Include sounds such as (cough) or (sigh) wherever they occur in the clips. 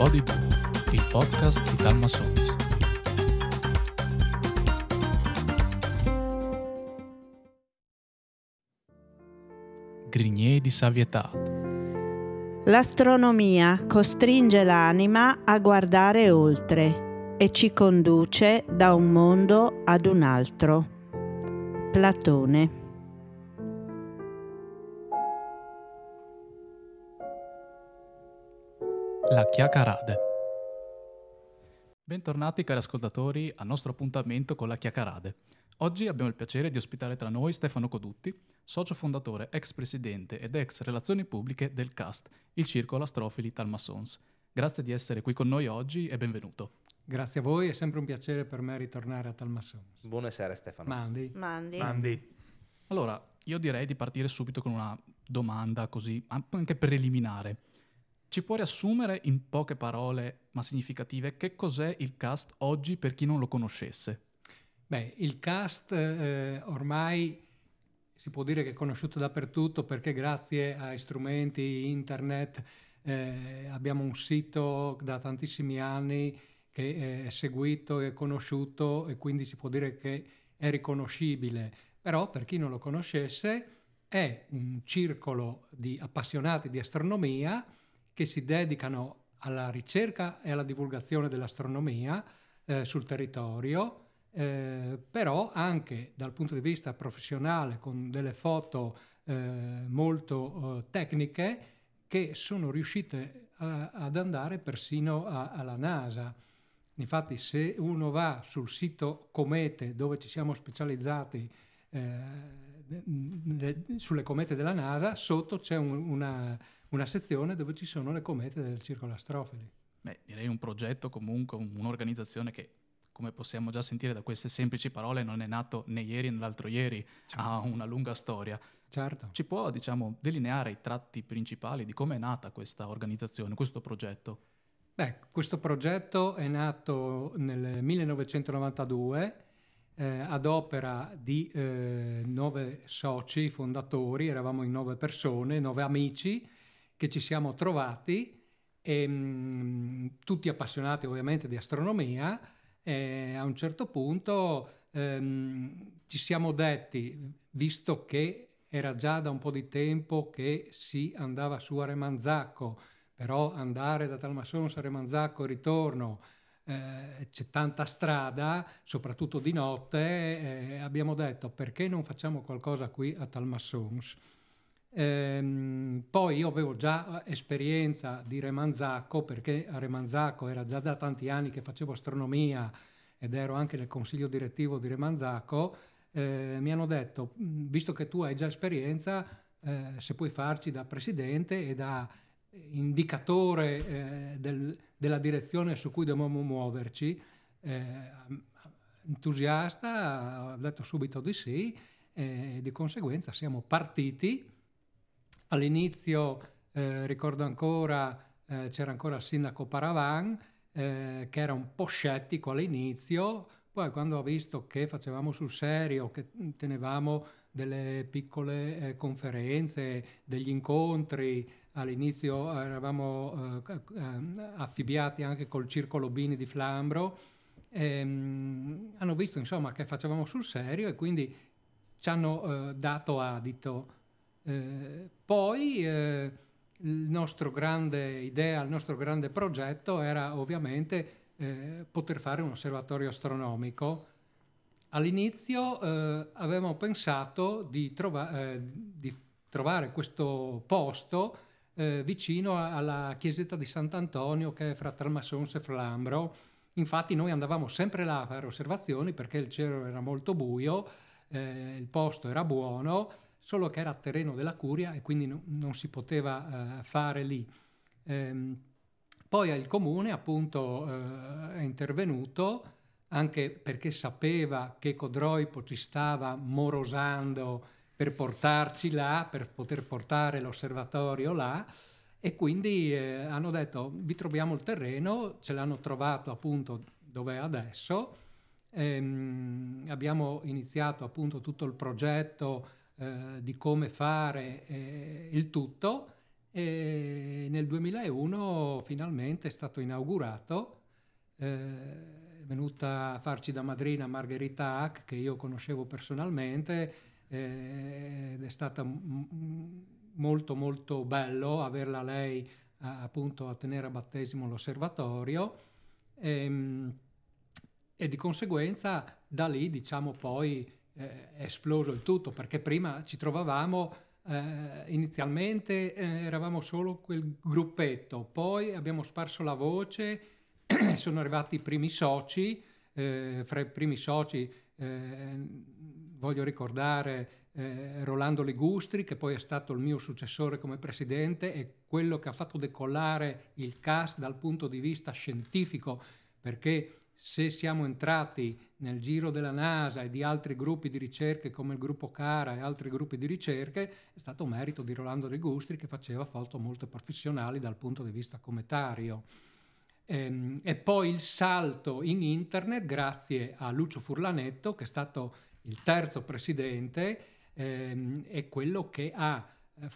Body Dump, il podcast di Dalma Sons. Grigné di Savietat. L'astronomia costringe l'anima a guardare oltre e ci conduce da un mondo ad un altro. Platone. La Chiacarade. Bentornati cari ascoltatori al nostro appuntamento con la Chiacarade. Oggi abbiamo il piacere di ospitare tra noi Stefano Codutti, socio fondatore, ex presidente ed ex relazioni pubbliche del CAST, il Circolo Astrofili Talmasons. Grazie di essere qui con noi oggi e benvenuto. Grazie a voi, è sempre un piacere per me ritornare a Talmasons. Buonasera Stefano. Mandi. Mandi. Mandi. Allora, io direi di partire subito con una domanda così anche preliminare. Ci può riassumere in poche parole, ma significative, che cos'è il cast oggi per chi non lo conoscesse? Beh, il cast eh, ormai si può dire che è conosciuto dappertutto perché grazie a strumenti, internet, eh, abbiamo un sito da tantissimi anni che eh, è seguito e conosciuto e quindi si può dire che è riconoscibile. Però per chi non lo conoscesse è un circolo di appassionati di astronomia che si dedicano alla ricerca e alla divulgazione dell'astronomia eh, sul territorio, eh, però anche dal punto di vista professionale con delle foto eh, molto eh, tecniche che sono riuscite a, eh, ad andare persino a, alla NASA. Infatti se uno va sul sito Comete dove ci siamo specializzati eh, sulle comete della NASA, sotto c'è un, una, una sezione dove ci sono le comete del Circolo Astrofili. Beh, direi un progetto comunque, un'organizzazione che, come possiamo già sentire da queste semplici parole, non è nato né ieri né l'altro ieri, certo. ha una lunga storia. Certo. Ci può, diciamo, delineare i tratti principali di come è nata questa organizzazione, questo progetto? Beh, questo progetto è nato nel 1992 eh, ad opera di eh, nove soci fondatori, eravamo in nove persone, nove amici, che ci siamo trovati, ehm, tutti appassionati ovviamente di astronomia, e eh, a un certo punto ehm, ci siamo detti, visto che era già da un po' di tempo che si andava su a Remanzacco, però andare da Talmasons a Remanzacco e ritorno eh, c'è tanta strada, soprattutto di notte, eh, abbiamo detto perché non facciamo qualcosa qui a Talmassons. Ehm, poi io avevo già eh, esperienza di Remanzacco perché a Remanzacco era già da tanti anni che facevo astronomia ed ero anche nel consiglio direttivo di Remanzacco. Eh, mi hanno detto, mm, visto che tu hai già esperienza, eh, se puoi farci da presidente e da indicatore eh, del, della direzione su cui dobbiamo muoverci, eh, entusiasta, ho detto subito di sì e eh, di conseguenza siamo partiti All'inizio, eh, ricordo ancora, eh, c'era ancora il sindaco Paravan, eh, che era un po' scettico all'inizio, poi quando ha visto che facevamo sul serio, che tenevamo delle piccole eh, conferenze, degli incontri, all'inizio eravamo eh, eh, affibbiati anche col Circolo Bini di Flambro, ehm, hanno visto insomma che facevamo sul serio e quindi ci hanno dato adito eh, poi eh, il nostro grande idea, il nostro grande progetto era ovviamente eh, poter fare un osservatorio astronomico. All'inizio eh, avevamo pensato di, trova- eh, di, trovare questo posto vicino a- alla chiesetta di Sant'Antonio che è fra Talmassons e Flambro. Infatti noi andavamo sempre là a fare osservazioni perché il cielo era molto buio, il posto era buono solo che era terreno della curia e quindi no, non si poteva eh, fare lì. Ehm, poi il comune appunto eh, è intervenuto anche perché sapeva che Codroipo ci stava morosando per portarci là, per poter portare l'osservatorio là e quindi eh, hanno detto vi troviamo il terreno, ce l'hanno trovato appunto dove è adesso, ehm, abbiamo iniziato appunto tutto il progetto eh, di come fare eh, il tutto e nel 2001 finalmente è stato inaugurato, eh, è venuta a farci da madrina Margherita Hack che io conoscevo personalmente eh, ed è stata m- molto molto bello averla lei a, appunto a tenere a battesimo l'osservatorio e, ehm, e di conseguenza da lì diciamo poi eh, è esploso il tutto, perché prima ci trovavamo eh, inizialmente eh, eravamo solo quel gruppetto, poi abbiamo sparso la voce, (clears throat) sono arrivati i primi soci, eh, fra i primi soci eh, voglio ricordare eh, Rolando Ligustri che poi è stato il mio successore come presidente e quello che ha fatto decollare il CAS dal punto di vista scientifico perché se siamo entrati nel giro della NASA e di altri gruppi di ricerche come il gruppo Cara e altri gruppi di ricerche, è stato merito di Rolando De Gustri che faceva foto molto professionali dal punto di vista cometario. Ehm, e, poi il salto in internet grazie a Lucio Furlanetto, che è stato il terzo presidente, ehm, è quello che ha eh,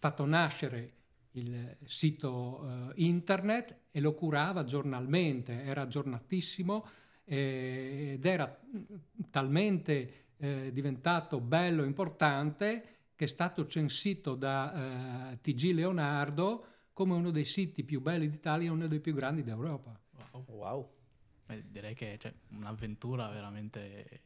fatto nascere il sito eh, internet e lo curava giornalmente, era aggiornatissimo eh, ed era mm, talmente eh, diventato bello, e importante, che è stato censito da eh, TG Leonardo come uno dei siti più belli d'Italia e uno dei più grandi d'Europa. Wow. wow. Eh, direi che è cioè, un'avventura veramente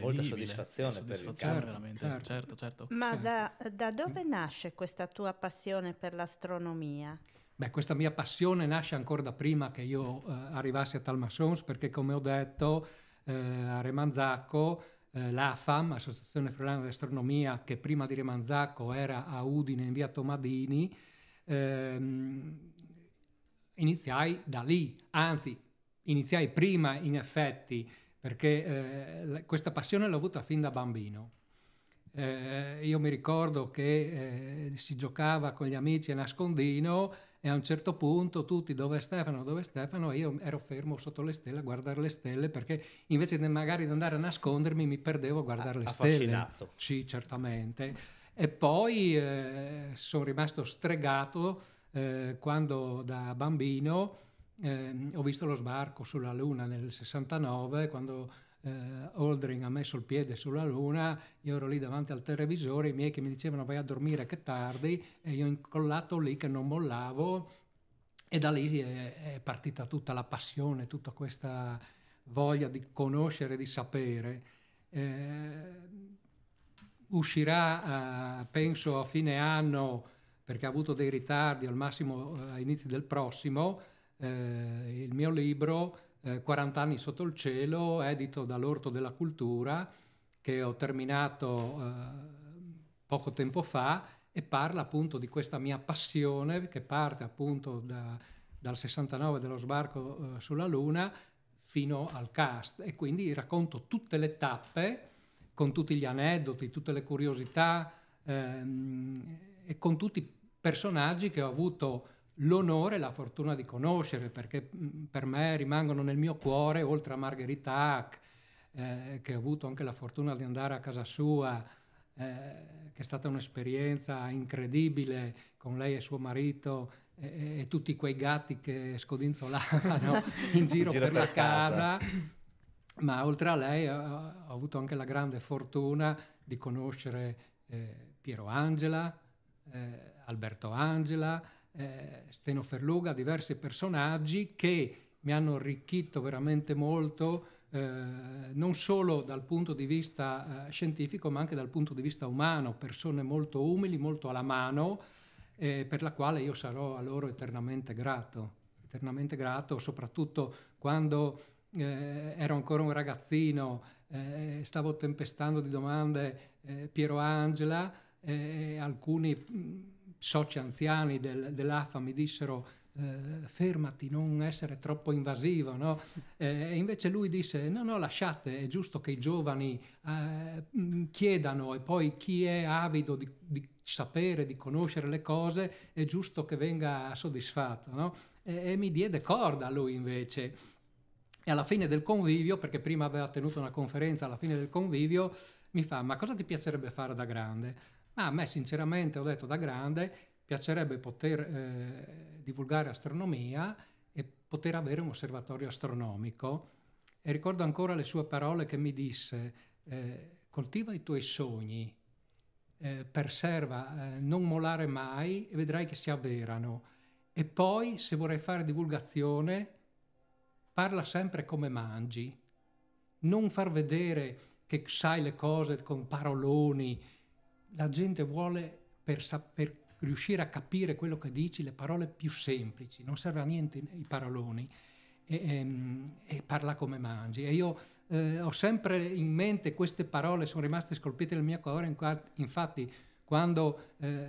molta soddisfazione, soddisfazione per il certo, certo, certo, Ma certo. da, da, dove nasce questa tua passione per l'astronomia? Beh, questa mia passione nasce ancora da prima che io eh, arrivassi a Talmassons perché come ho detto eh, a Remanzacco eh, l'AFAM, Associazione Friulana di Astronomia, che prima di Remanzacco era a Udine in via Tomadini, ehm, iniziai da lì, anzi iniziai prima in effetti perché eh, questa passione l'ho avuta fin da bambino. Eh, io mi ricordo che eh, si giocava con gli amici a nascondino e a un certo punto tutti dove è Stefano, dove è Stefano e io ero fermo sotto le stelle a guardare le stelle perché invece di magari di andare a nascondermi mi perdevo a guardare a- le stelle. Sì, certamente. E poi eh, sono rimasto stregato eh, quando da bambino eh, ho visto lo sbarco sulla Luna nel 69 quando eh, Aldrin ha messo il piede sulla Luna, io ero lì davanti al televisore, i miei che mi dicevano vai a dormire che tardi e io incollato lì che non mollavo e da lì è, è partita tutta la passione, tutta questa voglia di conoscere, di sapere. Eh, uscirà, eh, penso, a fine anno perché ha avuto dei ritardi, al massimo eh, a inizi del prossimo, eh, il mio libro eh, 40 anni sotto il cielo, edito dall'Orto della Cultura, che ho terminato eh, poco tempo fa e parla appunto di questa mia passione che parte appunto da, dal 69 dello sbarco eh, sulla Luna fino al cast e quindi racconto tutte le tappe con tutti gli aneddoti, tutte le curiosità ehm, e con tutti i personaggi che ho avuto l'onore e la fortuna di conoscere, perché per me rimangono nel mio cuore, oltre a Margherita Hack, eh, che ho avuto anche la fortuna di andare a casa sua, eh, che è stata un'esperienza incredibile con lei e suo marito e, e tutti quei gatti che scodinzolavano (laughs) in giro, per, per, la casa. casa. Ma oltre a lei ho, ho, avuto anche la grande fortuna di conoscere eh, Piero Angela, eh, Alberto Angela, eh, Steno Ferluga, diversi personaggi che mi hanno arricchito veramente molto, eh, non solo dal punto di vista eh, scientifico, ma anche dal punto di vista umano, persone molto umili, molto alla mano, eh, per la quale io sarò a loro eternamente grato, eternamente grato, soprattutto quando eh, ero ancora un ragazzino, eh, stavo tempestando di domande Piero Angela, alcuni soci anziani del, dell'AFA mi dissero eh, fermati, non essere troppo invasivo, no? (laughs) Eh, e invece lui disse no, no, lasciate, è giusto che i giovani eh, mm, chiedano e poi chi è avido di, di, sapere, di conoscere le cose, è giusto che venga soddisfatto, no? e, e mi diede corda lui invece. E alla fine del convivio, perché prima aveva tenuto una conferenza, alla fine del convivio mi fa ma cosa ti piacerebbe fare da grande? a me sinceramente, ho detto da grande, piacerebbe poter eh, divulgare astronomia e poter avere un osservatorio astronomico. E ricordo ancora le sue parole che mi disse, eh, coltiva i tuoi sogni, eh, perserva, eh, non molare mai e vedrai che si avverano. E poi, se vorrai fare divulgazione, parla sempre come mangi. Non far vedere che sai le cose con paroloni, la gente vuole per, per, riuscire a capire quello che dici le parole più semplici, non serve a niente i paroloni. E, e, ehm, e parla come mangi. E io eh, ho sempre in mente queste parole, sono rimaste scolpite nel mio cuore, infatti quando eh,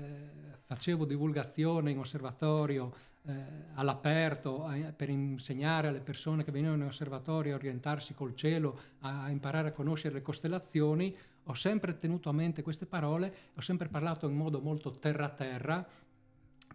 facevo divulgazione in osservatorio eh, all'aperto eh, per insegnare alle persone che venivano in osservatorio a orientarsi col cielo, a, a imparare a conoscere le costellazioni, ho sempre tenuto a mente queste parole, ho sempre parlato in modo molto terra-terra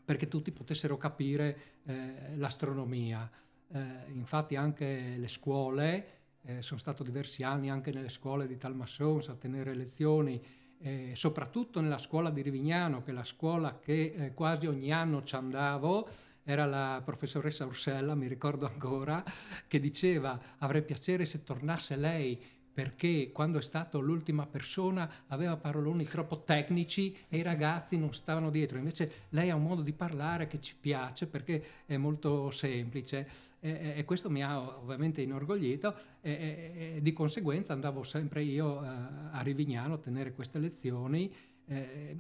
perché tutti potessero capire eh, l'astronomia. Eh, infatti anche le scuole, eh, sono stato diversi anni anche nelle scuole di Talmassons a tenere lezioni, eh, soprattutto nella scuola di Rivignano, che è la scuola che eh, quasi ogni anno ci andavo, era la professoressa Ursella, mi ricordo ancora, che diceva avrei piacere se tornasse lei perché quando è stato l'ultima persona aveva paroloni troppo tecnici e i ragazzi non stavano dietro. Invece lei ha un modo di parlare che ci piace perché è molto semplice e, e questo mi ha ovviamente inorgoglito e, e, di conseguenza andavo sempre io a, eh, a Rivignano a tenere queste lezioni. Eh,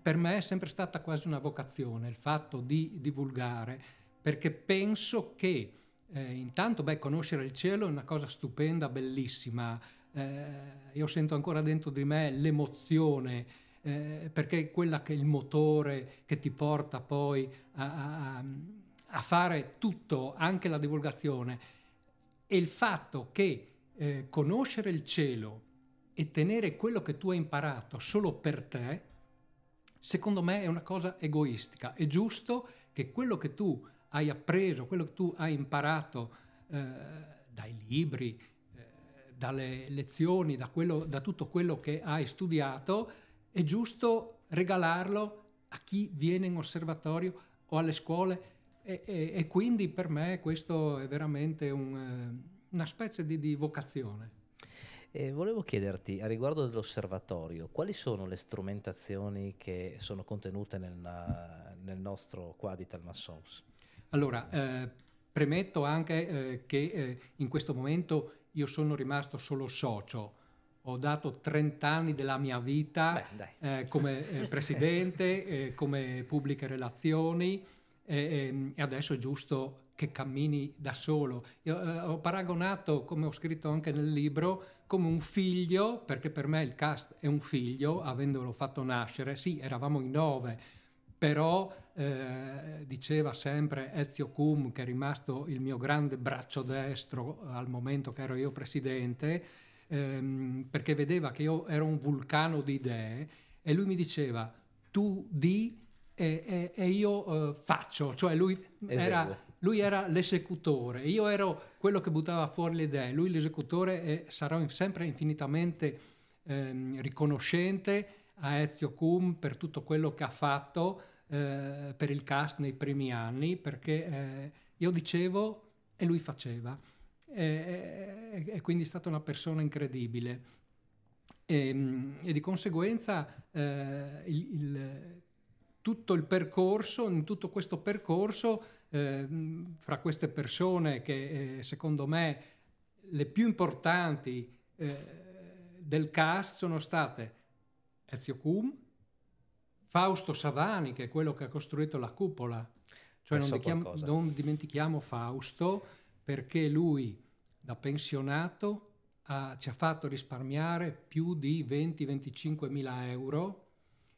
per me è sempre stata quasi una vocazione il fatto di divulgare perché penso che eh, intanto, beh, conoscere il cielo è una cosa stupenda, bellissima. Eh, io sento ancora dentro di me l'emozione, eh, perché è quella che è il motore che ti porta poi a, a, a fare tutto, anche la divulgazione. E il fatto che eh, conoscere il cielo e tenere quello che tu hai imparato solo per te, secondo me è una cosa egoistica. È giusto che quello che tu hai hai appreso, quello che tu hai imparato eh, dai libri, eh, dalle lezioni, da, quello, da tutto quello che hai studiato, è giusto regalarlo a chi viene in osservatorio o alle scuole. E, e, e quindi per me questo è veramente un, eh, una specie di, di vocazione. Eh, volevo chiederti a riguardo dell'osservatorio, quali sono le strumentazioni che sono contenute nel, nel nostro qua di Talma Sons? Allora, eh, premetto anche eh, che eh, in questo momento io sono rimasto solo socio. Ho dato 30 anni della mia vita Beh, eh, come eh, (laughs) presidente, eh, come pubbliche relazioni ehm, e adesso è giusto che cammini da solo. Io, eh, ho paragonato, come ho scritto anche nel libro, come un figlio, perché per me il cast è un figlio, avendolo fatto nascere. Sì, eravamo in nove, però eh, diceva sempre Ezio Cum, che è rimasto il mio grande braccio destro al momento che ero io presidente, ehm, perché vedeva che io ero un vulcano di idee e lui mi diceva tu di e, e, e io eh, faccio, cioè lui era, lui era, l'esecutore, io ero quello che buttava fuori le idee, lui l'esecutore e sarò in, sempre infinitamente ehm, riconoscente a Ezio Cum per tutto quello che ha fatto eh, per il cast nei primi anni perché eh, io dicevo e lui faceva e, e, e, quindi è stata una persona incredibile e, ehm, e di conseguenza eh, il, il, tutto il percorso, in tutto questo percorso ehm, fra queste persone che eh, secondo me le più importanti eh, del cast sono state Ezio Cum, Fausto Savani, che è quello che ha costruito la cupola. Cioè non, dichiamo, non dimentichiamo Fausto perché lui da pensionato ha, ci ha fatto risparmiare più di 20-25 mila euro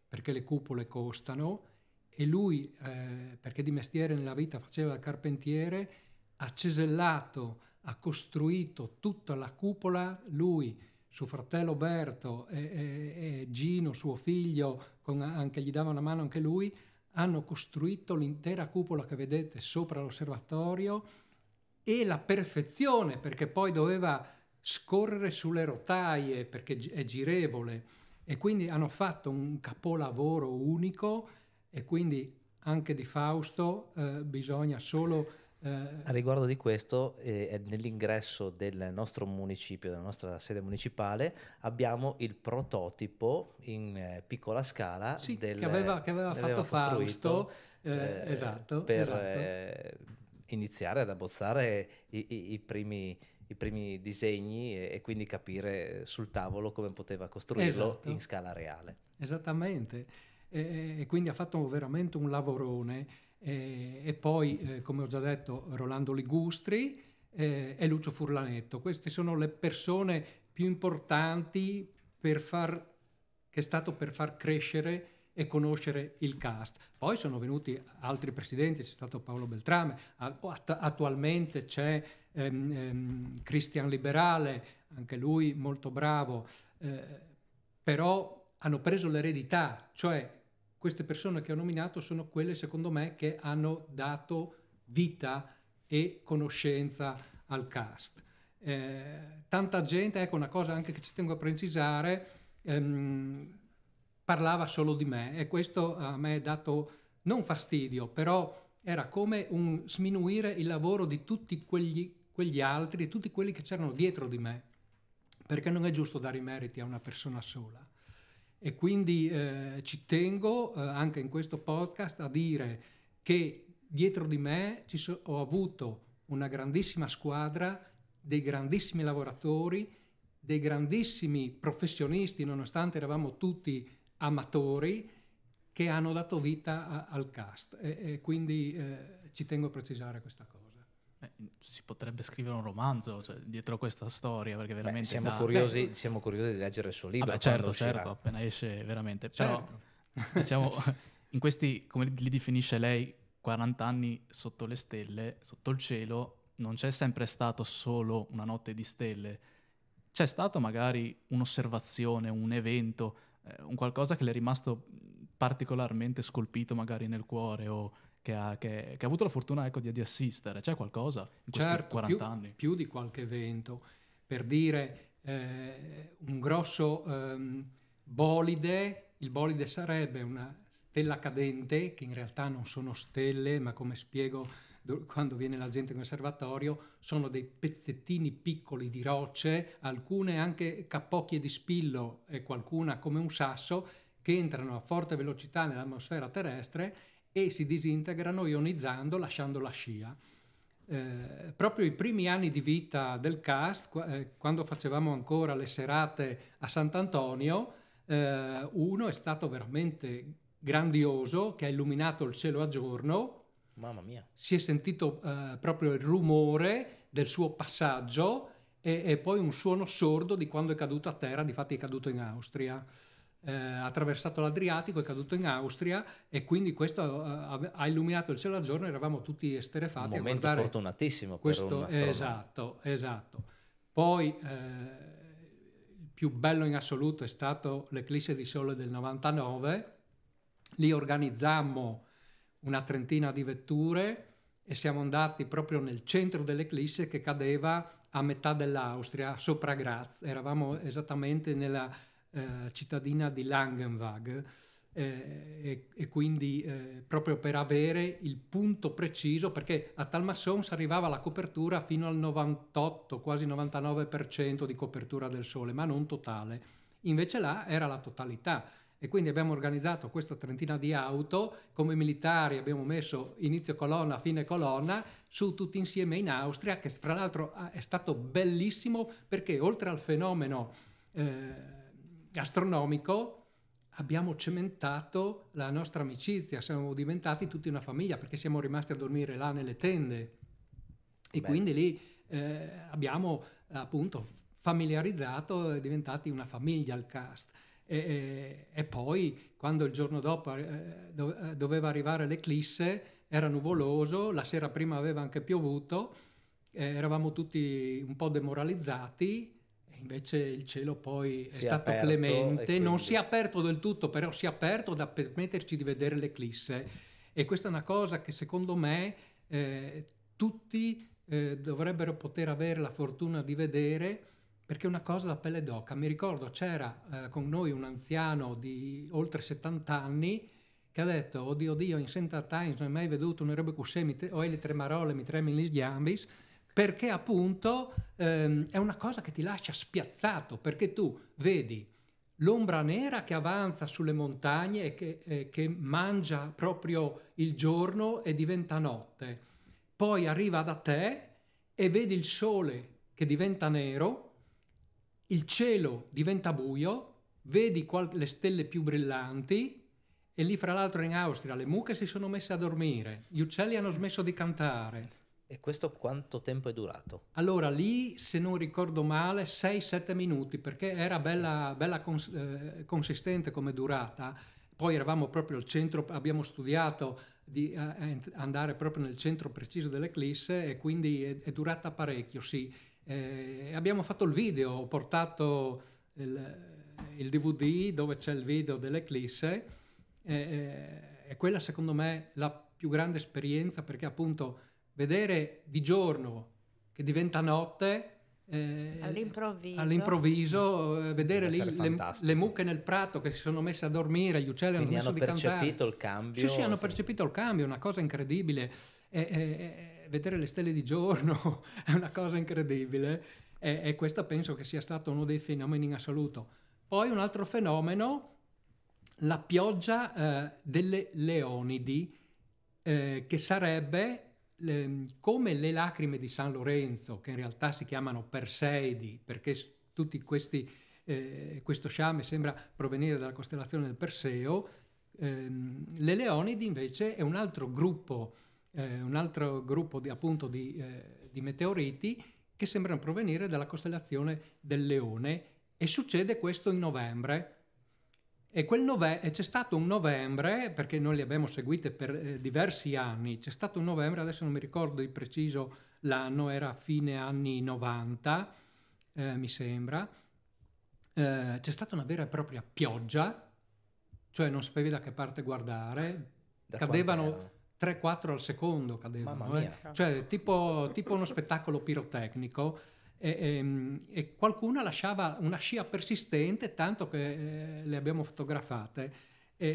perché le cupole costano e lui, eh, perché di mestiere nella vita faceva il carpentiere, ha cesellato, ha costruito tutta la cupola, lui suo fratello Berto e, e, e Gino, suo figlio, con, anche, gli dava una mano anche lui, hanno costruito l'intera cupola che vedete sopra l'osservatorio e la perfezione, perché poi doveva scorrere sulle rotaie, perché è girevole, e quindi hanno fatto un capolavoro unico e quindi anche di Fausto eh, bisogna solo a eh, riguardo di questo, eh, nell'ingresso del nostro municipio, della nostra sede municipale, abbiamo il prototipo in eh, piccola scala sì, del, che aveva, che aveva fatto Fausto eh, eh, esatto, per esatto. Eh, iniziare ad abbozzare i, i, i primi i primi disegni e, e, quindi capire sul tavolo come poteva costruirlo esatto. in scala reale. Esattamente, e, e, quindi ha fatto veramente un lavorone eh, e poi, eh, come ho già detto, Rolando Ligustri eh, e Lucio Furlanetto. Queste sono le persone più importanti far, che è stato per far crescere e conoscere il cast. Poi sono venuti altri presidenti, c'è stato Paolo Beltrame, att- attualmente c'è ehm, ehm, Cristian Liberale, anche lui molto bravo, eh, però hanno preso l'eredità, cioè queste persone che ho nominato sono quelle, secondo me, che hanno dato vita e conoscenza al cast. Eh, tanta gente, ecco una cosa anche che ci tengo a precisare, ehm, parlava solo di me e questo a me ha dato non fastidio, però era come un sminuire il lavoro di tutti quegli, quegli altri, di tutti quelli che c'erano dietro di me, perché non è giusto dare i meriti a una persona sola. E quindi eh, ci tengo eh, anche in questo podcast a dire che dietro di me so- ho avuto una grandissima squadra, dei grandissimi lavoratori, dei grandissimi professionisti, nonostante eravamo tutti amatori, che hanno dato vita a- al cast. E, e quindi eh, ci tengo a precisare questa cosa si potrebbe scrivere un romanzo cioè, dietro questa storia perché veramente Beh, siamo, da... curiosi, Beh, siamo, curiosi, di leggere il suo libro vabbè, certo uscirà. certo appena esce veramente certo. però diciamo (laughs) in questi come li definisce lei 40 anni sotto le stelle sotto il cielo non c'è sempre stato solo una notte di stelle c'è stato magari un'osservazione un evento eh, un qualcosa che le è rimasto particolarmente scolpito magari nel cuore o che ha, che, che ha avuto la fortuna ecco, di, di, assistere? C'è qualcosa in certo, 40 più, anni? Più di qualche evento. Per dire, eh, un grosso ehm, bolide, il bolide sarebbe una stella cadente, che in realtà non sono stelle, ma come spiego quando viene la gente in osservatorio, sono dei pezzettini piccoli di rocce, alcune anche capocchie di spillo e qualcuna come un sasso, che entrano a forte velocità nell'atmosfera terrestre e si disintegrano ionizzando lasciando la scia. Eh, proprio i primi anni di vita del cast, eh, quando facevamo ancora le serate a Sant'Antonio, eh, uno è stato veramente grandioso che ha illuminato il cielo a giorno. Mamma mia! Si è sentito eh, proprio il rumore del suo passaggio e, e, poi un suono sordo di quando è caduto a terra, difatti è caduto in Austria eh, attraversato l'Adriatico, è caduto in Austria e quindi questo eh, ha illuminato il cielo a giorno, eravamo tutti esterefatti. Un momento fortunatissimo questo, Esatto, esatto. Poi eh, il più bello in assoluto è stato l'eclisse di sole del 99, lì organizzammo una trentina di vetture e siamo andati proprio nel centro dell'eclisse che cadeva a metà dell'Austria, sopra Graz. Eravamo esattamente nella, eh, cittadina di Langenwag eh, e, e, quindi eh, proprio per avere il punto preciso, perché a Talmassons arrivava la copertura fino al 98, quasi 99% di copertura del sole, ma non totale. Invece là era la totalità e quindi abbiamo organizzato questa trentina di auto, come militari abbiamo messo inizio colonna, fine colonna, su tutti insieme in Austria, che fra l'altro ah, è stato bellissimo perché oltre al fenomeno... Eh, astronomico abbiamo cementato la nostra amicizia, siamo diventati tutti una famiglia perché siamo rimasti a dormire là nelle tende e Beh. quindi lì eh, abbiamo appunto familiarizzato, è diventati una famiglia al cast. E, e, e, poi quando il giorno dopo eh, eh, doveva arrivare l'eclisse era nuvoloso, la sera prima aveva anche piovuto, eh, eravamo tutti un po' demoralizzati invece il cielo poi si è stato è clemente, quindi... non si è aperto del tutto, però si è aperto da permetterci di vedere l'eclisse e questa è una cosa che secondo me eh, tutti eh, dovrebbero poter avere la fortuna di vedere perché è una cosa da pelle d'oca. Mi ricordo c'era eh, con noi un anziano di oltre 70 anni che ha detto, oddio oddio, in 70 anni non hai mai veduto un erobe cuscè, ho le tremarole, mi tremi gli sgambis, perché appunto ehm, è una cosa che ti lascia spiazzato, perché tu vedi l'ombra nera che avanza sulle montagne e che, eh, che mangia proprio il giorno e diventa notte, poi arriva da te e vedi il sole che diventa nero, il cielo diventa buio, vedi qual- le stelle più brillanti e lì fra l'altro in Austria le mucche si sono messe a dormire, gli uccelli hanno smesso di cantare. E questo quanto tempo è durato? Allora lì, se non ricordo male, 6-7 minuti, perché era bella, bella cons- eh, consistente come durata. Poi eravamo proprio al centro, abbiamo studiato di eh, andare proprio nel centro preciso dell'eclisse e quindi è, è durata parecchio, sì. Eh, abbiamo fatto il video, ho portato il, il, DVD dove c'è il video dell'eclisse eh, eh, e quella secondo me è la più grande esperienza perché appunto vedere di giorno che diventa notte eh, all'improvviso, all'improvviso eh, vedere lì, le, le, mucche nel prato che si sono messe a dormire, gli uccelli Quindi hanno smesso hanno di cantare. Hanno percepito il cambio. Sì, sì, hanno sì. percepito il cambio, una cosa incredibile. Eh, eh, eh, vedere le stelle di giorno (laughs) è una cosa incredibile e, questo penso che sia stato uno dei fenomeni in assoluto. Poi un altro fenomeno, la pioggia eh, delle Leonidi, che sarebbe le, come le lacrime di San Lorenzo, che in realtà si chiamano Perseidi, perché tutti questi, eh, questo sciame sembra provenire dalla costellazione del Perseo, ehm, le Leonidi invece è un altro gruppo, eh, un altro gruppo di, appunto di, eh, di meteoriti che sembrano provenire dalla costellazione del Leone e succede questo in novembre e quel nove- c'è stato un novembre, perché noi li abbiamo seguite per eh, diversi anni, c'è stato un novembre, adesso non mi ricordo di preciso l'anno, era fine anni 90, eh, mi sembra, eh, c'è stata una vera e propria pioggia, cioè non sapevi da che parte guardare, da cadevano 3-4 al secondo, cadevano, eh. cioè tipo, tipo uno spettacolo pirotecnico e, e, ehm, e qualcuna lasciava una scia persistente, tanto che eh, le abbiamo fotografate. E,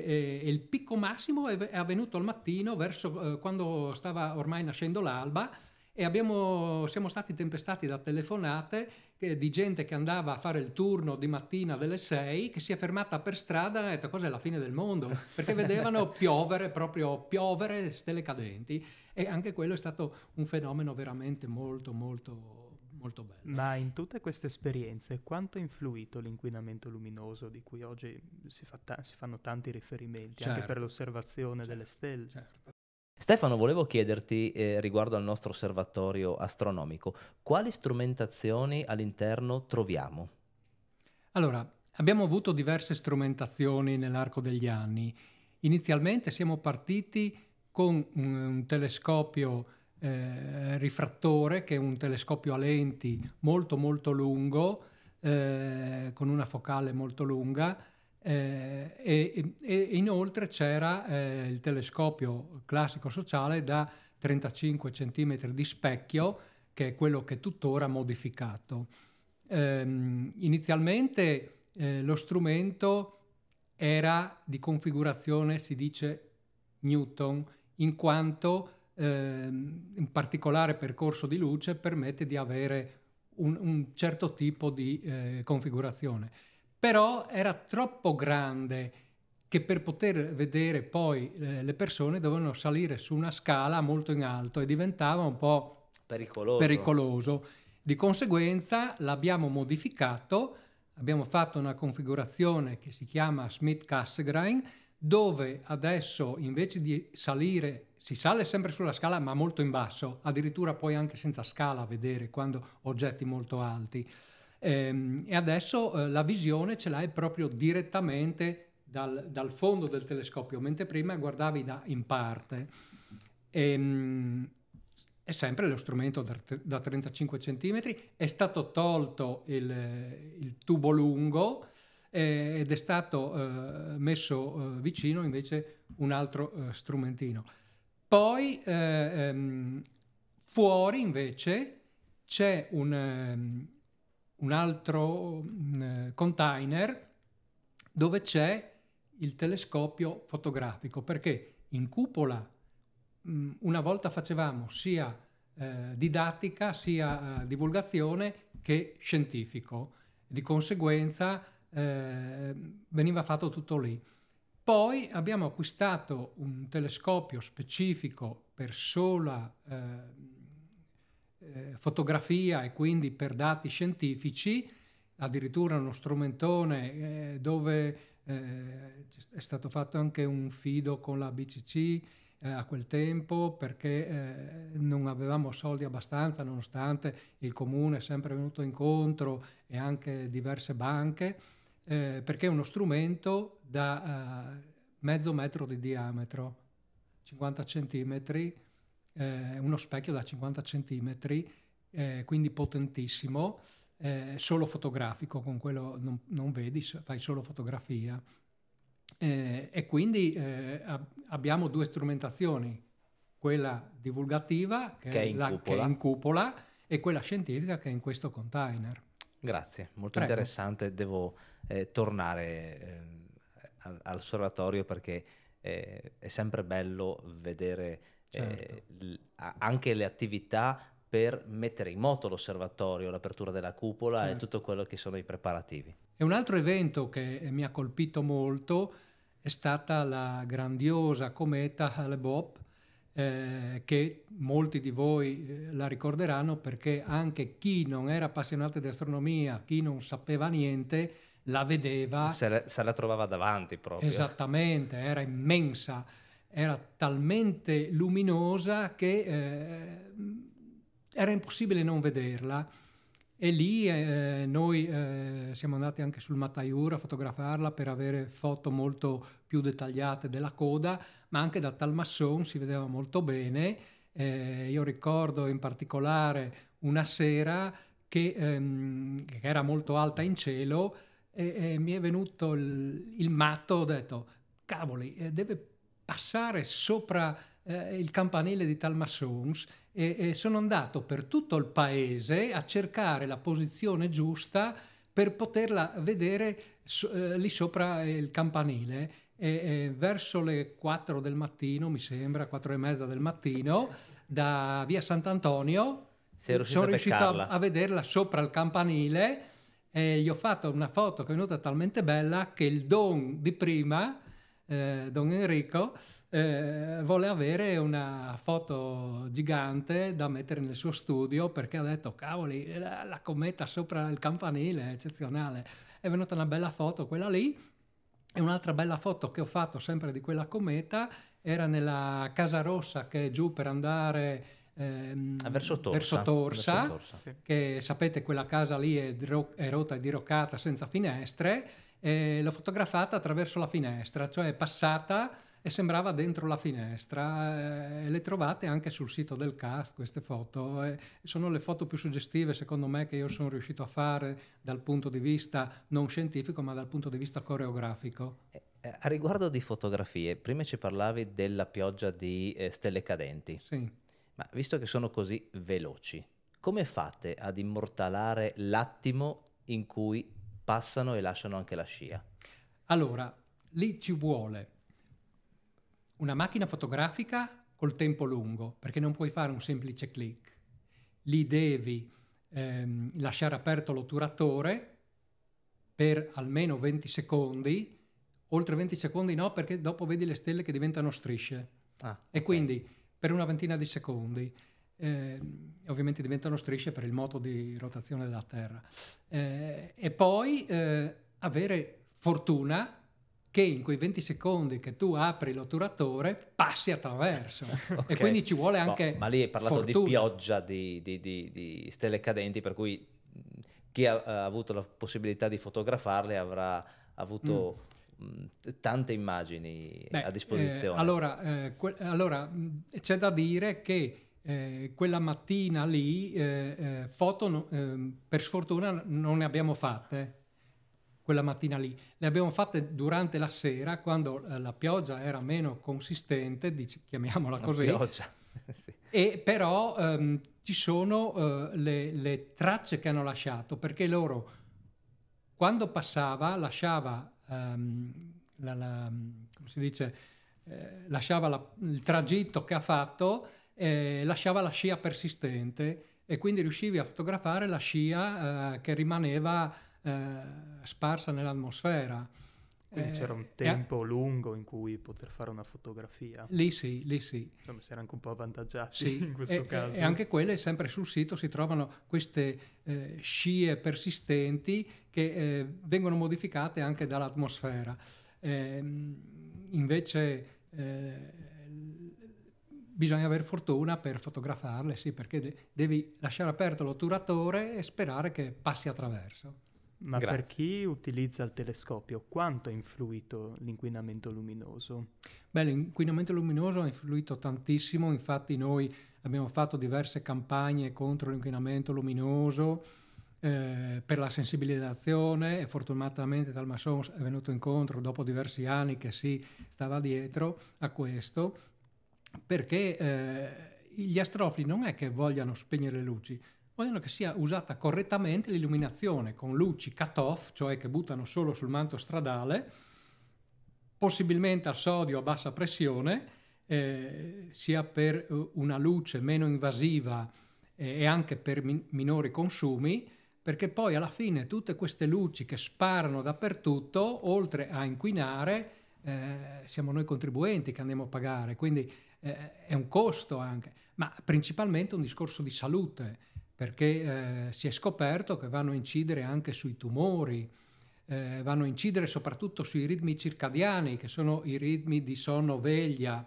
e, il picco massimo è, è avvenuto al mattino, verso eh, quando stava ormai nascendo l'alba, e abbiamo, siamo stati tempestati da telefonate eh, di gente che andava a fare il turno di mattina delle 6, che si è fermata per strada e ha detto cos'è la fine del mondo, perché vedevano (laughs) piovere, proprio piovere, stelle cadenti e anche quello è stato un fenomeno veramente molto molto molto bello. Ma in tutte queste esperienze quanto ha influito l'inquinamento luminoso di cui oggi si, fa ta- si fanno tanti riferimenti certo. anche per certo. l'osservazione certo. delle stelle? Certo. Stefano, volevo chiederti eh, riguardo al nostro osservatorio astronomico, quali strumentazioni all'interno troviamo? Allora, abbiamo avuto diverse strumentazioni nell'arco degli anni. Inizialmente siamo partiti con un, un telescopio eh, rifrattore che è un telescopio a lenti molto molto lungo, eh, con una focale molto lunga. Eh, e, e, inoltre c'era eh, il telescopio classico sociale da 35 cm di specchio, che è quello che è tuttora modificato. Ehm, inizialmente eh, lo strumento era di configurazione, si dice Newton, in quanto un ehm, particolare percorso di luce permette di avere un, un certo tipo di eh, configurazione. Però era troppo grande che per poter vedere poi eh, le persone dovevano salire su una scala molto in alto e diventava un po' pericoloso. pericoloso. Di conseguenza l'abbiamo modificato, abbiamo fatto una configurazione che si chiama Smith Cassegrain, dove adesso invece di salire si sale sempre sulla scala ma molto in basso, addirittura poi anche senza scala vedere quando oggetti molto alti. Ehm, e adesso eh, la visione ce l'hai proprio direttamente dal, dal, fondo del telescopio, mentre prima guardavi da, in parte. E, ehm, è sempre lo strumento da, da 35 cm, è stato tolto il, il tubo lungo eh, ed è stato eh, messo eh, vicino invece un altro strumentino. Poi eh, um, fuori invece c'è un, um, un altro um, container dove c'è il telescopio fotografico perché in cupola mm, una volta facevamo sia eh, didattica sia eh, divulgazione che scientifico di conseguenza eh, veniva fatto tutto lì poi abbiamo acquistato un telescopio specifico per sola eh, eh, fotografia e quindi per dati scientifici, addirittura uno strumentone eh, dove eh, è stato fatto anche un fido con la BCC eh, a quel tempo perché eh, non avevamo soldi abbastanza nonostante il comune è sempre venuto incontro e anche diverse banche eh, perché è uno strumento da eh, mezzo metro di diametro, 50 centimetri, eh, uno specchio da 50 centimetri, eh, quindi potentissimo, eh, solo fotografico, con quello non, non vedi, fai solo fotografia. Eh, e quindi abbiamo due strumentazioni, quella divulgativa che, che, è, la, che è in cupola e quella scientifica che è in questo container. Grazie, molto Prego. interessante. Devo eh, tornare eh, al, al soratorio perché eh, è sempre bello vedere eh, certo. l- anche le attività per mettere in moto l'osservatorio, l'apertura della cupola certo. e tutto quello che sono i preparativi. E un altro evento che mi ha colpito molto è stata la grandiosa cometa Halebop eh, che molti di voi eh, la ricorderanno perché anche chi non era appassionato di astronomia, chi non sapeva niente, la vedeva. Se, le, se la trovava davanti proprio. Esattamente, era immensa, era talmente luminosa che eh, era impossibile non vederla. E lì eh, noi eh, siamo andati anche sul Mattaiura a fotografarla per avere foto molto più dettagliate della coda, ma anche da Talmasson si vedeva molto bene. Eh, io ricordo in particolare una sera che, ehm, che era molto alta in cielo e, e mi è venuto il, il, matto, ho detto, cavoli, eh, deve passare sopra eh, il campanile di Talmassons e, e sono andato per tutto il paese a cercare la posizione giusta per poterla vedere so, eh, lì sopra il campanile. E, e verso le 4 del mattino, mi sembra, 4 e mezza del mattino, da via Sant'Antonio, sono a riuscito a, a, vederla sopra il campanile e gli ho fatto una foto che è venuta talmente bella che il Don di prima, eh, Don Enrico, eh, vuole avere una foto gigante da mettere nel suo studio perché ha detto cavoli la, la cometa sopra il campanile è eccezionale è venuta una bella foto quella lì e un'altra bella foto che ho fatto sempre di quella cometa era nella Casa Rossa che è giù per andare ehm, ah, verso Torsa, verso Torsa, verso Torsa. Sì. che sapete quella casa lì è, dro- è rotta e diroccata senza finestre e l'ho fotografata attraverso la finestra, cioè è passata e sembrava dentro la finestra eh, le trovate anche sul sito del cast queste foto. Eh, sono le foto più suggestive secondo me che io sono riuscito a fare dal punto di vista non scientifico ma dal punto di vista coreografico. Eh, eh, a riguardo di fotografie, prima ci parlavi della pioggia di eh, stelle cadenti. Sì. Ma visto che sono così veloci, come fate ad immortalare l'attimo in cui passano e lasciano anche la scia? Allora, lì ci vuole una macchina fotografica col tempo lungo, perché non puoi fare un semplice clic. Lì devi ehm, lasciare aperto l'otturatore per almeno 20 secondi, oltre 20 secondi no, perché dopo vedi le stelle che diventano strisce. Ah, e okay. quindi per una ventina di secondi. Eh, ovviamente diventano strisce per il moto di rotazione della Terra. Eh, e poi eh, avere fortuna che in quei 20 secondi che tu apri l'otturatore passi attraverso (laughs) okay. e quindi ci vuole anche no, ma lì hai parlato fortuna. di pioggia di, di, di, di, stelle cadenti per cui chi ha, ha, avuto la possibilità di fotografarle avrà avuto mm. tante immagini Beh, a disposizione eh, allora, eh, que- allora c'è da dire che eh, quella mattina lì eh, eh, foto no- ehm, per sfortuna non ne abbiamo fatte quella mattina lì. Le abbiamo fatte durante la sera, quando eh, la pioggia era meno consistente, dic- chiamiamola così. La pioggia. (laughs) sì. E però um, ci sono uh, le, le, tracce che hanno lasciato, perché loro quando passava lasciava, um, la, la, come si dice, eh, lasciava la, il tragitto che ha fatto, eh, lasciava la scia persistente e quindi riuscivi a fotografare la scia eh, che rimaneva eh, sparsa nell'atmosfera. Quindi eh, c'era un tempo eh, lungo in cui poter fare una fotografia. Lì sì, lì sì. Insomma, si era anche un po' avvantaggiati sì, (laughs) in questo e, caso. E anche quelle, sempre sul sito, si trovano queste eh, scie persistenti che eh, vengono modificate anche dall'atmosfera. Ehm, invece bisogna avere fortuna per fotografarle, sì, perché de- devi lasciare aperto l'otturatore e sperare che passi attraverso. Ma Grazie. per chi utilizza il telescopio, quanto ha influito l'inquinamento luminoso? Beh, l'inquinamento luminoso ha influito tantissimo, infatti noi abbiamo fatto diverse campagne contro l'inquinamento luminoso eh, per la sensibilizzazione e fortunatamente Talmasons è venuto incontro dopo diversi anni che si stava dietro a questo, perché eh, gli astrofili non è che vogliano spegnere le luci, vogliono che sia usata correttamente l'illuminazione con luci cut-off, cioè che buttano solo sul manto stradale, possibilmente al sodio a bassa pressione, eh, sia per eh, una luce meno invasiva eh, e anche per min- minori consumi, perché poi alla fine tutte queste luci che sparano dappertutto, oltre a inquinare, eh, siamo noi contribuenti che andiamo a pagare, quindi eh, è un costo anche, ma principalmente un discorso di salute perché eh, si è scoperto che vanno a incidere anche sui tumori, eh, vanno a incidere soprattutto sui ritmi circadiani, che sono i ritmi di sonno-veglia,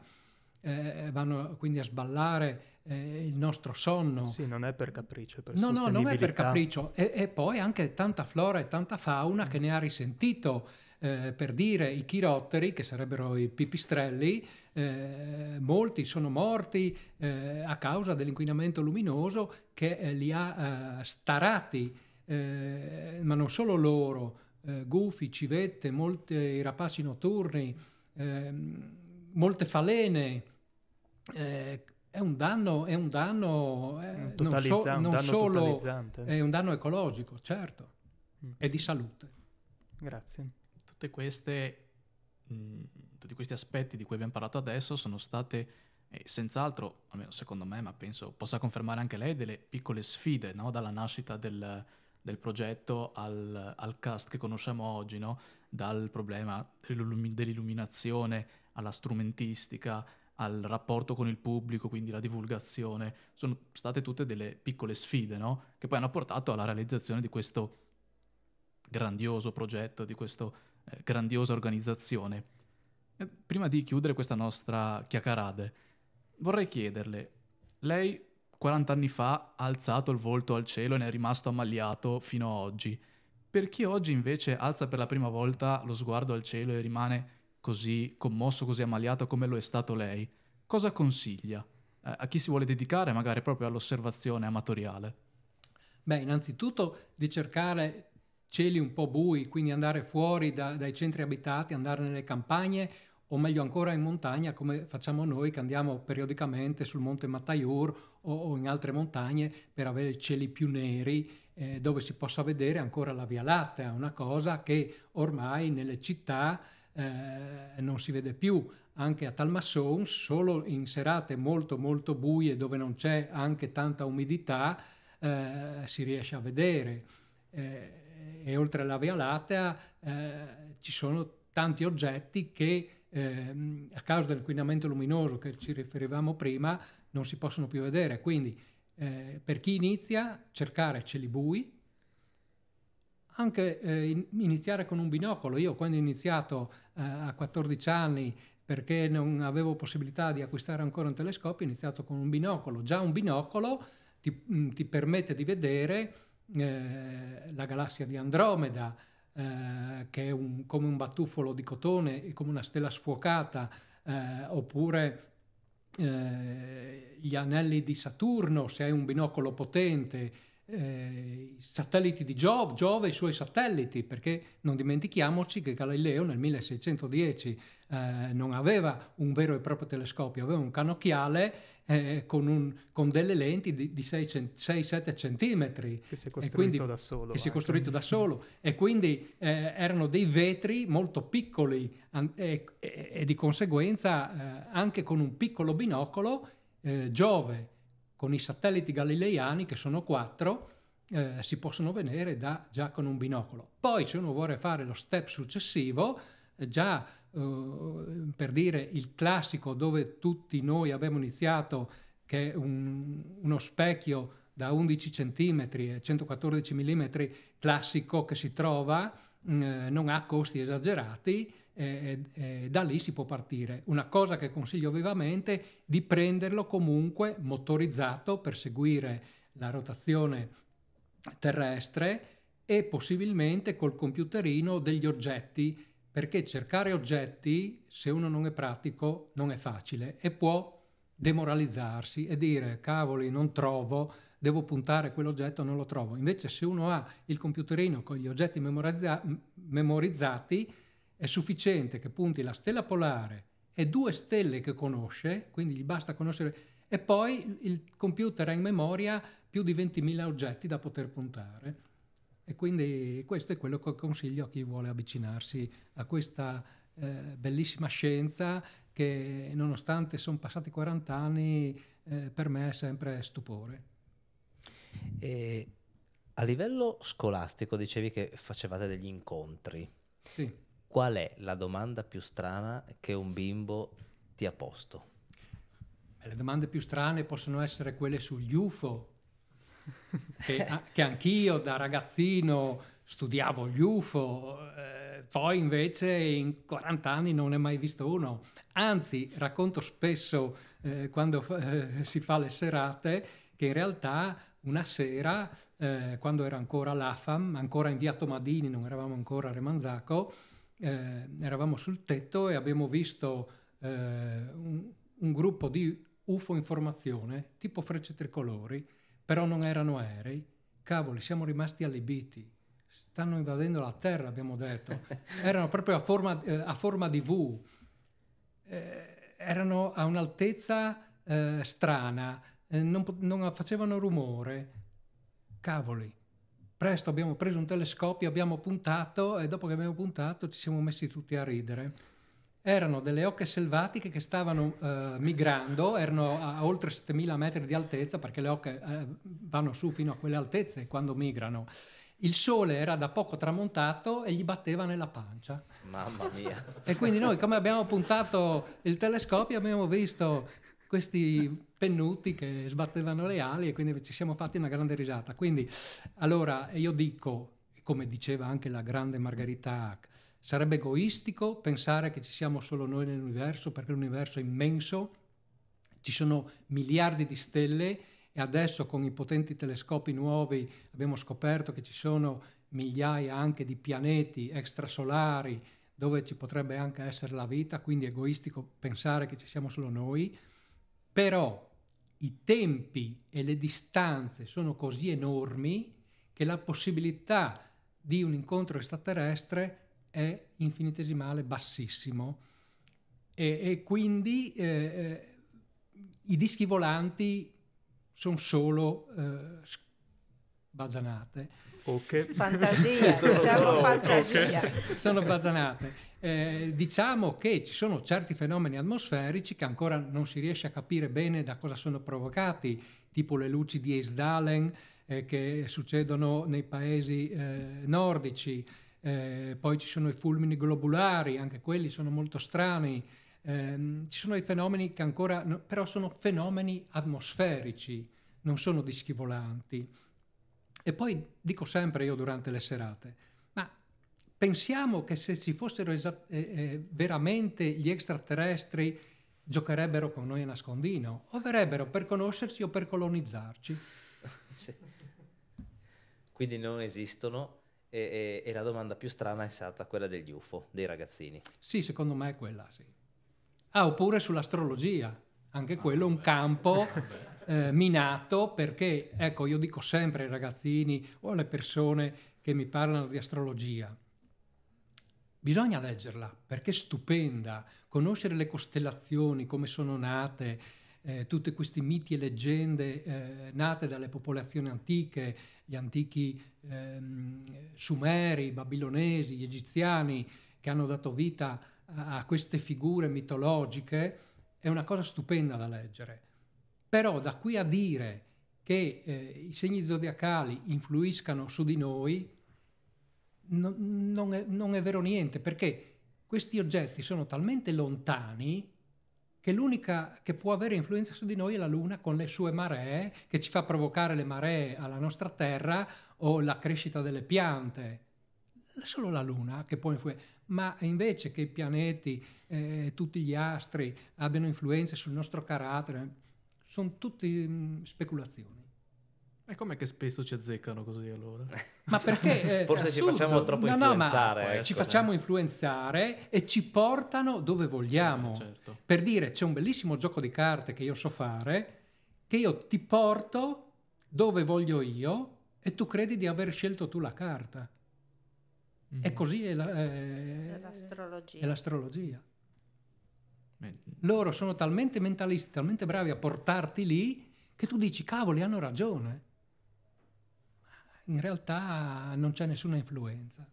eh, vanno quindi a sballare eh, il nostro sonno. Sì, non è per capriccio, è per No, no, non è per capriccio. E, e poi anche tanta flora e tanta fauna mm. che ne ha risentito eh, per dire i chirotteri, che sarebbero i pipistrelli, eh, molti sono morti eh, a causa dell'inquinamento luminoso che eh, li ha eh, starati, eh, ma non solo loro, gufi, civette, molti rapaci notturni, ehm, molte falene. È un danno, è un danno, eh, non, so, non danno solo, è un danno ecologico, certo, mm. e di salute. Grazie tutte queste, mh, mm, tutti questi aspetti di cui abbiamo parlato adesso sono state eh, senz'altro, almeno secondo me, ma penso possa confermare anche lei, delle piccole sfide no? dalla nascita del, del progetto al, al, cast che conosciamo oggi, no? dal problema dell'illuminazione alla strumentistica, al rapporto con il pubblico, quindi la divulgazione, sono state tutte delle piccole sfide no? che poi hanno portato alla realizzazione di questo grandioso progetto, di questo eh, grandiosa organizzazione. Eh, prima di chiudere questa nostra chiacchierade, vorrei chiederle, lei 40 anni fa ha alzato il volto al cielo e ne è rimasto ammagliato fino ad oggi. Per chi oggi invece alza per la prima volta lo sguardo al cielo e rimane così commosso, così ammaliato come lo è stato lei, cosa consiglia eh, a chi si vuole dedicare magari proprio all'osservazione amatoriale? Beh, innanzitutto di cercare cieli un po' bui, quindi andare fuori da, dai centri abitati, andare nelle campagne o meglio ancora in montagna come facciamo noi che andiamo periodicamente sul monte Mattaiur o, o in altre montagne per avere cieli più neri eh, dove si possa vedere ancora la Via Lattea, una cosa che ormai nelle città eh, non si vede più. Anche a Talmasson, solo in serate molto molto buie dove non c'è anche tanta umidità, eh, si riesce a vedere. Eh, e oltre alla Via Lattea eh, ci sono tanti oggetti che ehm, a causa dell'inquinamento luminoso che ci riferivamo prima non si possono più vedere. Quindi eh, per chi inizia cercare cieli bui, anche eh, iniziare con un binocolo. Io quando ho iniziato eh, a 14 anni perché non avevo possibilità di acquistare ancora un telescopio, ho iniziato con un binocolo. Già un binocolo ti, mh, ti permette di vedere eh, la galassia di Andromeda, eh, che è un, come un battufolo di cotone, e come una stella sfuocata, eh, oppure eh, gli anelli di Saturno, se hai un binocolo potente, eh, i satelliti di Giove, Giove e i suoi satelliti, perché non dimentichiamoci che Galileo nel 1610 eh, non aveva un vero e proprio telescopio, aveva un cannocchiale eh, con, un, con, delle lenti di, di 6-7 centimetri. Che si è costruito quindi, da solo. Che si è costruito da solo. E quindi eh, erano dei vetri molto piccoli an- e, e, e, di conseguenza eh, anche con un piccolo binocolo eh, Giove con i satelliti galileiani, che sono quattro, eh, si possono vedere da, già con un binocolo. Poi se uno vuole fare lo step successivo, eh, già eh, per dire il classico dove tutti noi abbiamo iniziato, che è un, uno specchio da 11 cm e 114 mm classico che si trova, mm, eh, non ha costi esagerati, eh, eh, da lì si può partire. Una cosa che consiglio vivamente è di prenderlo comunque motorizzato per seguire la rotazione terrestre e possibilmente col computerino degli oggetti, perché cercare oggetti, se uno non è pratico, non è facile e può demoralizzarsi e dire cavoli non trovo, devo puntare quell'oggetto, non lo trovo. Invece se uno ha il computerino con gli oggetti memorizza- memorizzati, è sufficiente che punti la stella polare e due stelle che conosce, quindi gli basta conoscere, e poi il computer ha in memoria più di 20.000 oggetti da poter puntare. E quindi questo è quello che consiglio a chi vuole avvicinarsi a questa eh, bellissima scienza che nonostante sono passati 40 anni eh, per me è sempre stupore. E a livello scolastico dicevi che facevate degli incontri. Sì. Qual è la domanda più strana che un bimbo ti ha posto? Eh, le domande più strane possono essere quelle sugli UFO, che, (laughs) che anch'io da ragazzino studiavo gli UFO, eh, poi invece in 40 anni non ne ho mai visto uno. Anzi, racconto spesso eh, quando f- eh, si fa le serate che in realtà una sera, eh, quando era ancora l'AFAM, ancora in via Tomadini, non eravamo ancora a Remanzaco, eh, eravamo sul tetto e abbiamo visto eh, un, un, gruppo di UFO in formazione, tipo frecce tricolori, però non erano aerei. Cavoli, siamo rimasti allibiti. Stanno invadendo la Terra, abbiamo detto. (laughs) erano proprio a forma, eh, a forma di V. Eh, erano a un'altezza eh, strana, eh, non, non facevano rumore. Cavoli, presto abbiamo preso un telescopio, abbiamo puntato e dopo che abbiamo puntato ci siamo messi tutti a ridere. Erano delle oche selvatiche che stavano eh, migrando, erano a oltre 7000 metri di altezza perché le oche eh, vanno su fino a quelle altezze quando migrano. Il sole era da poco tramontato e gli batteva nella pancia. Mamma mia! e quindi noi, come abbiamo puntato il telescopio, abbiamo visto questi pennuti che sbattevano le ali e quindi ci siamo fatti una grande risata. Quindi allora io dico, come diceva anche la grande Margherita Hack, sarebbe egoistico pensare che ci siamo solo noi nell'universo perché l'universo è immenso, ci sono miliardi di stelle e adesso con i potenti telescopi nuovi abbiamo scoperto che ci sono migliaia anche di pianeti extrasolari dove ci potrebbe anche essere la vita, quindi è egoistico pensare che ci siamo solo noi però i tempi e le distanze sono così enormi che la possibilità di un incontro extraterrestre è infinitesimale, bassissimo. E, e quindi eh, eh i dischi volanti sono solo eh, bagianate. Okay. Fantasia, diciamo (laughs) sono, sono, fantasia. Okay. sono bagianate eh, diciamo che ci sono certi fenomeni atmosferici che ancora non si riesce a capire bene da cosa sono provocati, tipo le luci di Eisdalen eh, che succedono nei paesi eh, nordici, eh, poi ci sono i fulmini globulari, anche quelli sono molto strani. Ehm, ci sono dei fenomeni che ancora, no, però sono fenomeni atmosferici, non sono dischi volanti. E poi dico sempre io durante le serate, pensiamo che se ci fossero esat- eh, eh, veramente gli extraterrestri giocherebbero con noi a nascondino o verrebbero per conoscerci o per colonizzarci. (laughs) Sì. Quindi non esistono e, e, e, la domanda più strana è stata quella degli UFO, dei ragazzini. Sì, secondo me è quella, sì. Ah, oppure sull'astrologia, anche ah, quello è un campo ah, eh, minato perché, ecco, io dico sempre ai ragazzini o alle persone che mi parlano di astrologia, Bisogna leggerla perché è stupenda, conoscere le costellazioni, come sono nate, eh, tutti questi miti e leggende eh, nate dalle popolazioni antiche, gli antichi ehm, sumeri, babilonesi, gli egiziani, che hanno dato vita a, a queste figure mitologiche, è una cosa stupenda da leggere. Però da qui a dire che eh, i segni zodiacali influiscano su di noi, non, non, è, non è vero niente, perché questi oggetti sono talmente lontani che l'unica che può avere influenza su di noi è la Luna con le sue maree, che ci fa provocare le maree alla nostra Terra o la crescita delle piante. È Solo la Luna che può influire. ma invece che i pianeti, eh, tutti gli astri abbiano influenze sul nostro carattere, sono tutte mm, speculazioni. E com'è che spesso ci azzeccano così allora? (laughs) ma perché? Eh, Forse ci facciamo troppo no, influenzare. No, ma ci ecco, facciamo eh. influenzare e ci portano dove vogliamo. Eh, certo. Per dire, c'è un bellissimo gioco di carte che io so fare, che io ti porto dove voglio io e tu credi di aver scelto tu la carta. Mm. E così è, la, eh, è, l'astrologia. È l'astrologia. Mm. Loro sono talmente mentalisti, talmente bravi a portarti lì, che tu dici, cavoli, hanno ragione in realtà non c'è nessuna influenza.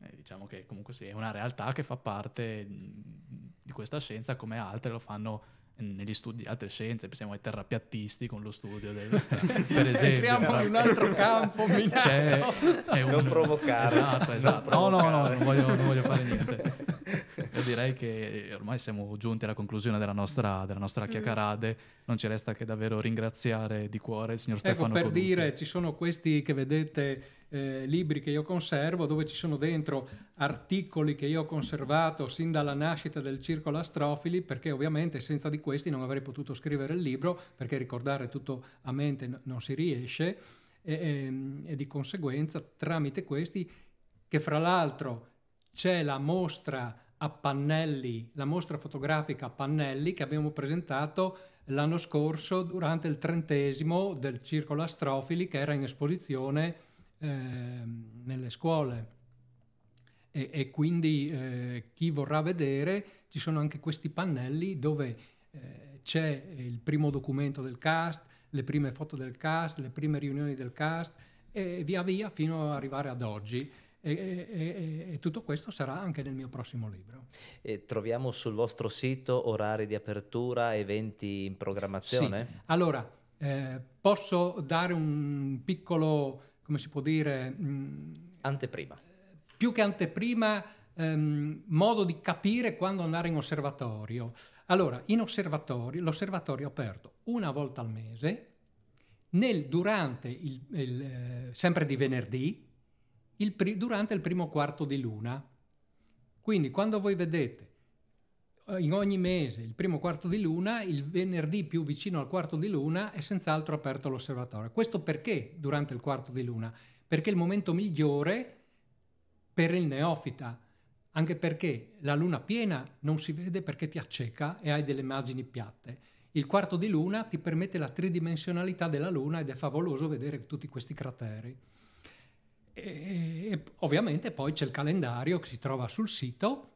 Eh, diciamo che comunque sì, è una realtà che fa parte mm, di questa scienza come altre lo fanno mm, negli studi di altre scienze, pensiamo ai terrapiattisti con lo studio del... (laughs) per esempio. Entriamo in un altro cioè, campo, c'è, un... Non provocare. Esatto, esatto. Non provocare. No, no, no, non voglio, non voglio fare niente. Io direi che ormai siamo giunti alla conclusione della nostra, della nostra mm. chiacchierade. Non ci resta che davvero ringraziare di cuore il signor ecco, Stefano. Per Coduti. dire, ci sono questi che vedete eh, libri che io conservo, dove ci sono dentro articoli che io ho conservato sin dalla nascita del Circolo Astrofili, perché ovviamente senza di questi non avrei potuto scrivere il libro, perché ricordare tutto a mente n- non si riesce, e, e, ehm, e di conseguenza tramite questi, che fra l'altro c'è la mostra a pannelli, la mostra fotografica a pannelli che abbiamo presentato l'anno scorso durante il trentesimo del Circolo Astrofili che era in esposizione eh, nelle scuole. E, e quindi eh, chi vorrà vedere ci sono anche questi pannelli dove eh, c'è il primo documento del cast, le prime foto del cast, le prime riunioni del cast e via via fino ad arrivare ad oggi. E, e, e, tutto questo sarà anche nel mio prossimo libro. E troviamo sul vostro sito orari di apertura, eventi in programmazione? Sì. Allora, eh, posso dare un piccolo, come si può dire... Mh, mm, anteprima. Eh, più che anteprima, ehm, modo di capire quando andare in osservatorio. Allora, in osservatorio, l'osservatorio è aperto una volta al mese, nel, durante il, il eh, sempre di venerdì, il pri- durante il primo quarto di luna. Quindi quando voi vedete eh, in ogni mese il primo quarto di luna, il venerdì più vicino al quarto di luna è senz'altro aperto l'osservatorio. Questo perché durante il quarto di luna? Perché è il momento migliore per il neofita, anche perché la luna piena non si vede perché ti acceca e hai delle immagini piatte. Il quarto di luna ti permette la tridimensionalità della luna ed è favoloso vedere tutti questi crateri. E, ovviamente poi c'è il calendario che si trova sul sito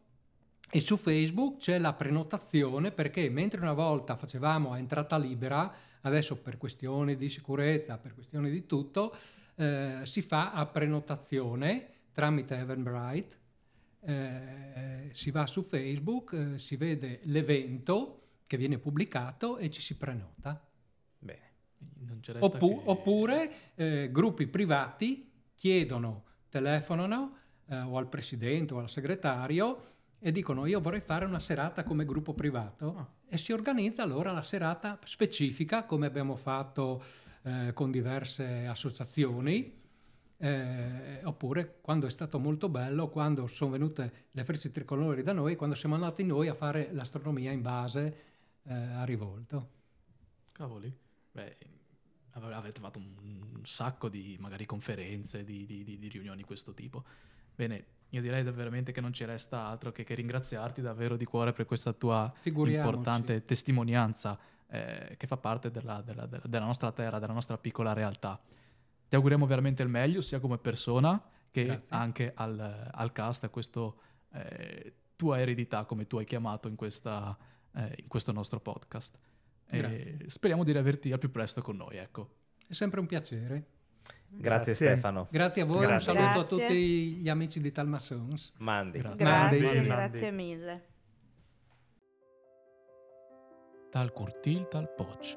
e su Facebook c'è la prenotazione perché mentre una volta facevamo a entrata libera, adesso per questione di sicurezza, per questione di tutto, eh, si fa a prenotazione tramite Eventbrite, eh, si va su Facebook, eh, si vede l'evento che viene pubblicato e ci si prenota. Bene. Oppu- che... Oppure eh, gruppi privati chiedono, telefonano eh, o al presidente o al segretario e dicono io vorrei fare una serata come gruppo privato ah. e si organizza allora la serata specifica come abbiamo fatto eh, con diverse associazioni. Eh, oppure quando è stato molto bello, quando sono venute le frecce tricolori da noi, quando siamo andati noi a fare l'astronomia in base eh, a rivolto. Cavoli, beh, avete fatto un, sacco di magari conferenze, di, di, di, di riunioni di questo tipo. Bene, io direi veramente che non ci resta altro che, che ringraziarti davvero di cuore per questa tua importante testimonianza eh, che fa parte della, della, della, nostra terra, della nostra piccola realtà. Ti auguriamo veramente il meglio, sia come persona che Grazie. anche al, al, cast, a questa eh, tua eredità, come tu hai chiamato in, questa, eh, in questo nostro podcast. E speriamo di riaverti al più presto con noi. Ecco. È sempre un piacere. Grazie, Grazie. Stefano. Grazie a voi, Grazie. un saluto Grazie. a tutti gli amici di Talma Sons. Mandi. Grazie, Mandi. Mandi. Grazie mille. Tal curtil tal poch.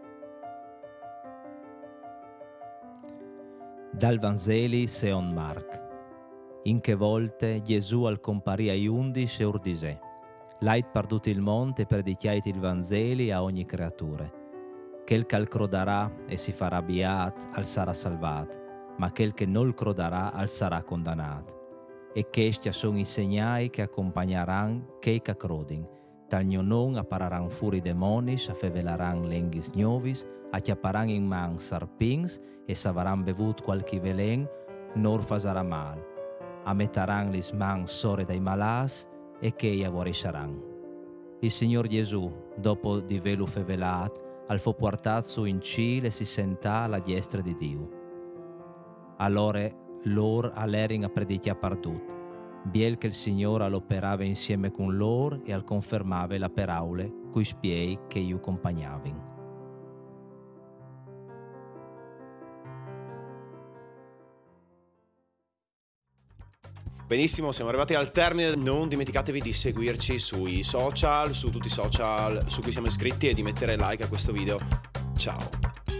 Dal Vanzeli Seon Mark. In che volte Gesù al comparì ai undici e urdisè. Light pardute il monte, predichiate il Vangeli a ogni creatura. Quel che il crodarà e si farà beat, al sarà salvato, ma quel che non crodarà, al sarà condannato. E questi sono i segnali che accompagneranno chi che crodin. Tal non appararan furi demonis, affevelaran lenghis novis, acchiapparan in man sarpins e savaran bevut qualche velen, nor fasarà mal. Ametaran lis man sore dai malas, e che iavori saranno. Il Signor Gesù, dopo di velu fevelat, al fu portazzo in Cile si sentà alla destra di Dio. Allora lor all'erin a predichia pardut, biel che il Signore all'operava insieme con lor e al confermava la peraule cui spiei che io compagnavin. Benissimo, siamo arrivati al termine. Non dimenticatevi di seguirci sui social, su tutti i social su cui siamo iscritti e di mettere like a questo video. Ciao!